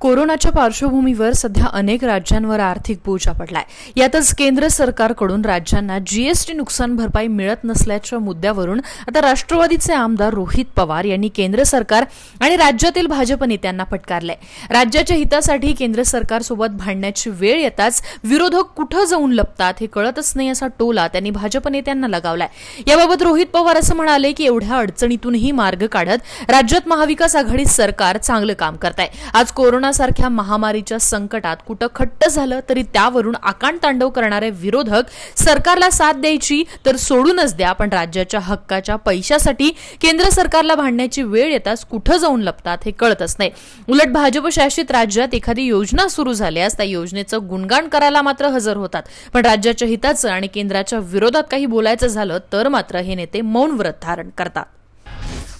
कोरोनाच्या पार्श्वभूमीवर सध्या अनेक राज्यांवर आर्थिक बोजा पडलाय यातच केंद्र सरकारकडून राज्यांना जीएसटी नुकसान भरपाई मिळत नसल्याच्या मुद्द्यावरून आता राष्ट्रवादीचे आमदार रोहित पवार यांनी केंद्र सरकार आणि राज्यातील भाजप नेत्यांना फटकारलंय राज्याच्या हितासाठी केंद्र सरकारसोबत भांडण्याची वेळ येताच विरोधक कुठं जाऊन लपतात हे कळतच नाही असा टोला त्यांनी भाजप नेत्यांना लगावलाय याबाबत रोहित पवार असं म्हणाले की एवढ्या अडचणीतूनही मार्ग काढत राज्यात महाविकास आघाडी सरकार चांगलं काम करत आज कोरोना कोरोनासारख्या महामारीच्या संकटात कुठं खट्ट झालं तरी त्यावरून आकांड तांडव करणारे विरोधक सरकारला साथ द्यायची तर सोडूनच द्या पण राज्याच्या हक्काच्या पैशासाठी केंद्र सरकारला भांडण्याची वेळ येताच कुठं जाऊन लपतात हे कळतच नाही उलट भाजप शासित राज्यात एखादी योजना सुरू झाल्यास त्या योजनेचं गुणगान करायला मात्र हजर होतात पण राज्याच्या हिताचं आणि केंद्राच्या विरोधात काही बोलायचं झालं तर मात्र हे नेते मौन व्रत धारण करतात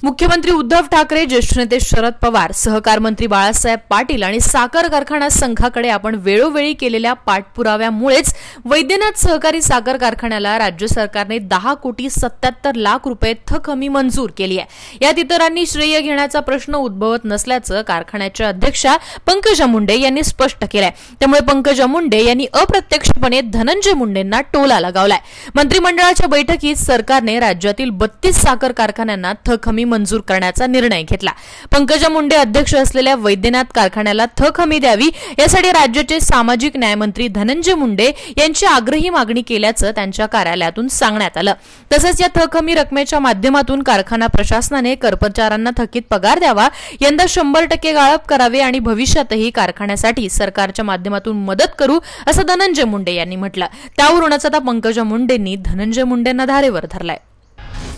मुख्यमंत्री उद्धव ठाकरे ज्येष्ठ नेते शरद पवार सहकार मंत्री बाळासाहेब पाटील आणि साखर कारखाना संघाकडे आपण वेळोवेळी केलेल्या पाठपुराव्यामुळेच वैद्यनाथ सहकारी साखर कारखान्याला राज्य सरकारने दहा कोटी सत्याहत्तर लाख रुपये थक हमी मंजूर केली आहे यात इतरांनी श्रेय घेण्याचा प्रश्न उद्भवत नसल्याचं कारखान्याच्या अध्यक्षा पंकजा मुंडे यांनी स्पष्ट केलंय त्यामुळे पंकजा मुंडे यांनी अप्रत्यक्षपणे धनंजय मुंडेंना टोला लगावलाय मंत्रिमंडळाच्या बैठकीत सरकारने राज्यातील बत्तीस साखर कारखान्यांना थक हमी मंजूर करण्याचा निर्णय घेतला पंकजा मुंडे अध्यक्ष असलेल्या वैद्यनाथ कारखान्याला थक हमी द्यावी यासाठी राज्याचे सामाजिक न्यायमंत्री धनंजय मुंडे यांची आग्रही मागणी केल्याचं त्यांच्या कार्यालयातून सांगण्यात आलं तसंच या थक हमी रकमेच्या माध्यमातून कारखाना प्रशासनाने कर्मचाऱ्यांना थकीत पगार द्यावा यंदा शंभर टक्के गाळप करावे आणि भविष्यातही कारखान्यासाठी सरकारच्या माध्यमातून मदत करू असं धनंजय मुंडे यांनी म्हटलं त्यावरूनच आता पंकजा मुंडेंनी धनंजय मुंडेंना धारेवर धरलाय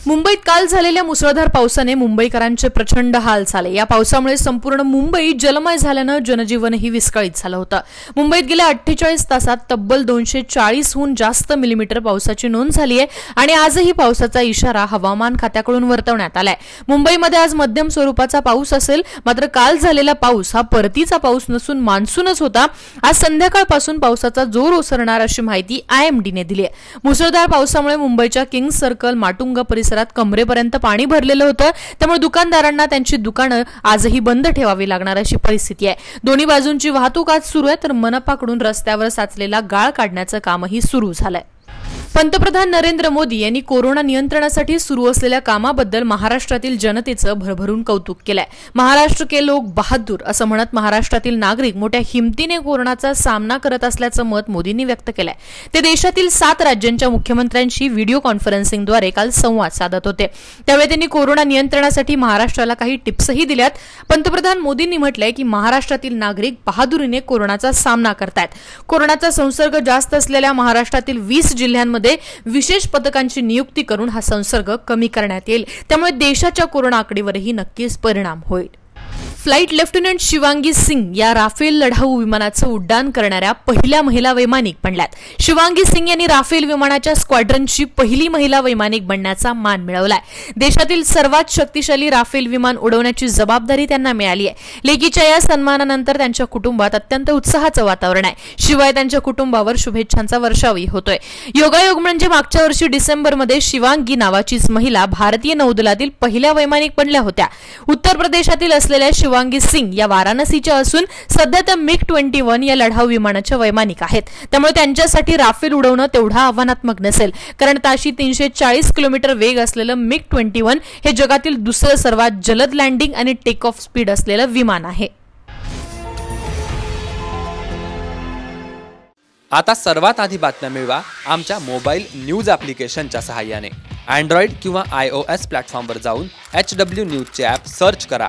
मुंबईत काल झालेल्या मुसळधार पावसाने मुंबईकरांचे प्रचंड हाल झाले या पावसामुळे संपूर्ण मुंबई जलमय झाल्यानं जनजीवनही विस्कळीत झालं होतं मुंबईत गेल्या अठ्ठेचाळीस तासात तब्बल दोनशे चाळीसहून जास्त मिलीमीटर पावसाची नोंद झाली आहे आणि आजही पावसाचा इशारा हवामान खात्याकडून वर्तवण्यात आलाय मुंबईमध्ये आज मध्यम स्वरूपाचा पाऊस असेल मात्र काल झालेला पाऊस हा परतीचा पाऊस नसून मान्सूनच होता आज संध्याकाळपासून पावसाचा जोर ओसरणार अशी माहिती आयएमडीने दिली आहे मुसळधार पावसामुळे मुंबईच्या किंग्ज सर्कल माटुंगा परिसर परिसरात कमरेपर्यंत पाणी भरलेलं होतं त्यामुळे दुकानदारांना त्यांची दुकानं आजही बंद ठेवावी लागणार अशी परिस्थिती आहे दोन्ही बाजूंची वाहतूक आज सुरू आहे तर मनपाकडून रस्त्यावर साचलेला गाळ काढण्याचं कामही सुरू झालंय पंतप्रधान नरेंद्र मोदी यांनी कोरोना नियंत्रणासाठी सुरू असलेल्या कामाबद्दल महाराष्ट्रातील जनतेचं भरभरून कौतुक केलंय महाराष्ट्र के लोक बहादूर असं म्हणत महाराष्ट्रातील नागरिक मोठ्या हिमतीने कोरोनाचा सामना करत असल्याचं मत मोदींनी व्यक्त केलंय ते देशातील सात राज्यांच्या मुख्यमंत्र्यांशी व्हिडिओ कॉन्फरन्सिंगद्वारे काल संवाद साधत होते त्यावेळी त्यांनी कोरोना नियंत्रणासाठी महाराष्ट्राला काही टिप्सही दिल्यात पंतप्रधान मोदींनी म्हटलंय की महाराष्ट्रातील नागरिक बहादुरीने कोरोनाचा सामना करतायत कोरोनाचा संसर्ग जास्त असलेल्या महाराष्ट्रातील वीस जिल्ह्यांमध्ये मध्ये विशेष पथकांची नियुक्ती करून हा संसर्ग कमी करण्यात येईल त्यामुळे देशाच्या कोरोना आकडीवरही नक्कीच परिणाम होईल फ्लाईट लेफ्टनंट शिवांगी सिंग या राफेल लढाऊ विमानाचं उड्डाण करणाऱ्या पहिल्या महिला वैमानिक बनल्यात शिवांगी सिंग यांनी राफेल विमानाच्या स्क्वाड्रनची पहिली महिला वैमानिक बनण्याचा मान मिळवलाय देशातील सर्वात शक्तिशाली राफेल विमान उडवण्याची जबाबदारी त्यांना मिळाली आहे लेकीच्या या सन्मानानंतर त्यांच्या कुटुंबात अत्यंत उत्साहाचं वातावरण आहे शिवाय त्यांच्या कुटुंबावर शुभेच्छांचा वर्षावही होतोय योगायोग म्हणजे मागच्या वर्षी डिसेंबरमध्ये शिवांगी नावाचीच महिला भारतीय नौदलातील पहिल्या वैमानिक बनल्या होत्या उत्तर प्रदेशातील असलेल्या शिवांगी सिंग या वाराणसीच्या असून सध्या त्या मिग ट्वेंटी वन या लढाऊ विमानाच्या वैमानिक आहेत त्यामुळे त्यांच्यासाठी राफेल उडवणं तेवढा आव्हानात्मक नसेल कारण ताशी तीनशे चाळीस किलोमीटर वेग असलेलं मिग ट्वेंटी वन हे जगातील दुसरं सर्वात जलद लँडिंग आणि टेक ऑफ स्पीड असलेलं विमान आहे आता सर्वात आधी बातम्या मिळवा आमच्या मोबाईल न्यूज ॲप्लिकेशनच्या सहाय्याने अँड्रॉइड किंवा आय ओ एस प्लॅटफॉर्मवर जाऊन एच डब्ल्यू न्यूजचे ॲप सर्च करा